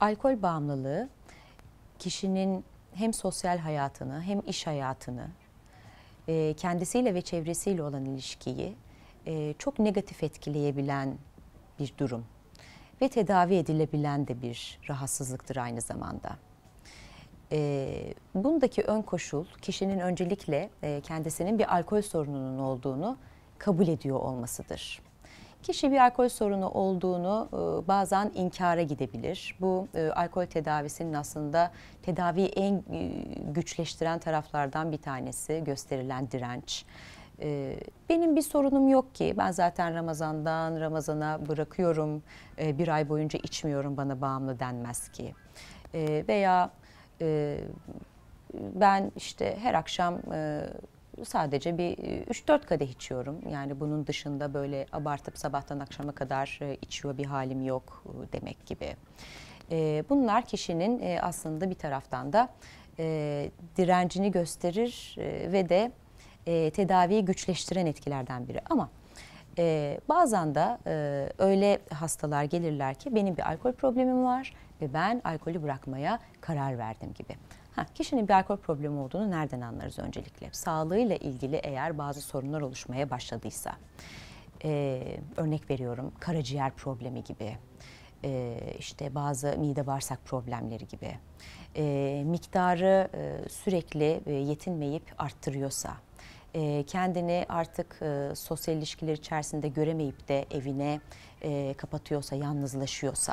Alkol bağımlılığı kişinin hem sosyal hayatını hem iş hayatını e, kendisiyle ve çevresiyle olan ilişkiyi e, çok negatif etkileyebilen bir durum ve tedavi edilebilen de bir rahatsızlıktır aynı zamanda. E, bundaki ön koşul kişinin öncelikle kendisinin bir alkol sorununun olduğunu kabul ediyor olmasıdır. Kişi bir alkol sorunu olduğunu e, bazen inkara gidebilir. Bu e, alkol tedavisinin aslında tedaviyi en e, güçleştiren taraflardan bir tanesi gösterilen direnç. benim bir sorunum yok ki ben zaten Ramazan'dan Ramazan'a bırakıyorum bir ay boyunca içmiyorum bana bağımlı denmez ki. veya ben işte her akşam sadece bir 3-4 e, kadeh içiyorum. Yani bunun dışında böyle abartıp sabahtan akşama kadar e, içiyor bir halim yok e, demek gibi. Bunlar kişinin aslında bir taraftan da direncini gösterir ve de tedaviyi güçleştiren etkilerden biri. Ama bazen de öyle hastalar gelirler ki benim bir alkol problemim var ve ben alkolü bırakmaya karar verdim gibi. Ha, kişinin bir alkol problemi olduğunu nereden anlarız öncelikle? Sağlığıyla ilgili eğer bazı sorunlar oluşmaya başladıysa, e, örnek veriyorum karaciğer problemi gibi, ee, işte bazı mide bağırsak problemleri gibi, ee, miktarı e, sürekli e, yetinmeyip arttırıyorsa, kendini artık e, sosyal ilişkiler içerisinde göremeyip de evine kapatıyorsa, yalnızlaşıyorsa,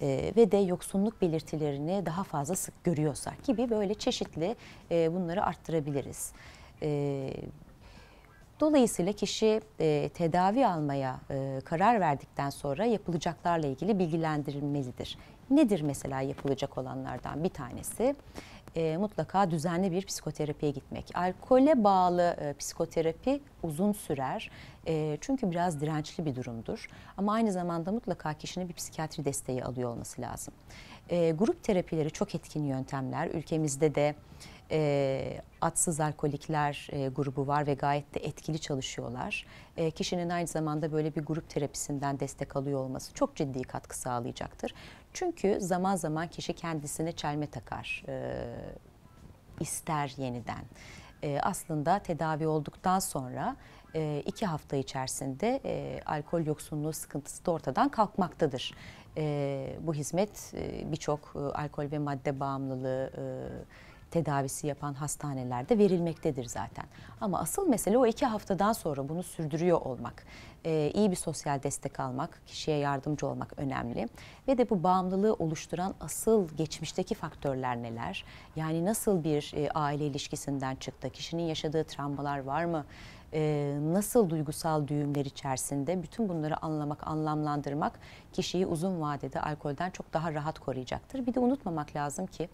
e, ve de yoksunluk belirtilerini daha fazla sık görüyorsa gibi böyle çeşitli e, bunları arttırabiliriz. E, dolayısıyla kişi e, tedavi almaya e, karar verdikten sonra yapılacaklarla ilgili bilgilendirilmelidir. Nedir mesela yapılacak olanlardan bir tanesi? e, mutlaka düzenli bir psikoterapiye gitmek. Alkole bağlı e, psikoterapi uzun sürer. E, çünkü biraz dirençli bir durumdur. Ama aynı zamanda mutlaka kişinin bir psikiyatri desteği alıyor olması lazım. E, grup terapileri çok etkin yöntemler. Ülkemizde de e, atsız alkolikler e, grubu var ve gayet de etkili çalışıyorlar. E, kişinin aynı zamanda böyle bir grup terapisinden destek alıyor olması çok ciddi katkı sağlayacaktır. Çünkü zaman zaman kişi kendisine çelme takar, e, ister yeniden. E, aslında tedavi olduktan sonra e, iki hafta içerisinde e, alkol yoksunluğu sıkıntısı da ortadan kalkmaktadır. E, bu hizmet e, birçok e, alkol ve madde bağımlılığı e, tedavisi yapan hastanelerde verilmektedir zaten. Ama asıl mesele o iki haftadan sonra bunu sürdürüyor olmak. Ee, iyi bir sosyal destek almak, kişiye yardımcı olmak önemli. Ve de bu bağımlılığı oluşturan asıl geçmişteki faktörler neler? Yani nasıl bir e, aile ilişkisinden çıktı? Kişinin yaşadığı travmalar var mı? Ee, nasıl duygusal düğümler içerisinde bütün bunları anlamak, anlamlandırmak kişiyi uzun vadede alkolden çok daha rahat koruyacaktır. Bir de unutmamak lazım ki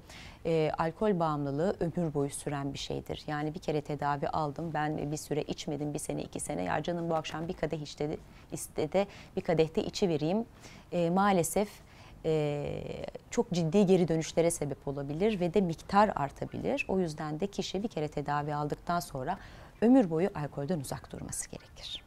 e, alkol bağımlılığı ömür boyu süren bir şeydir. Yani bir kere tedavi aldım ben bir süre içmedim bir sene iki sene ya canım bu akşam bir kadeh içti istedi bir kadehte içi vereyim. E, maalesef e, çok ciddi geri dönüşlere sebep olabilir ve de miktar artabilir. O yüzden de kişi bir kere tedavi aldıktan sonra ömür boyu alkolden uzak durması gerekir.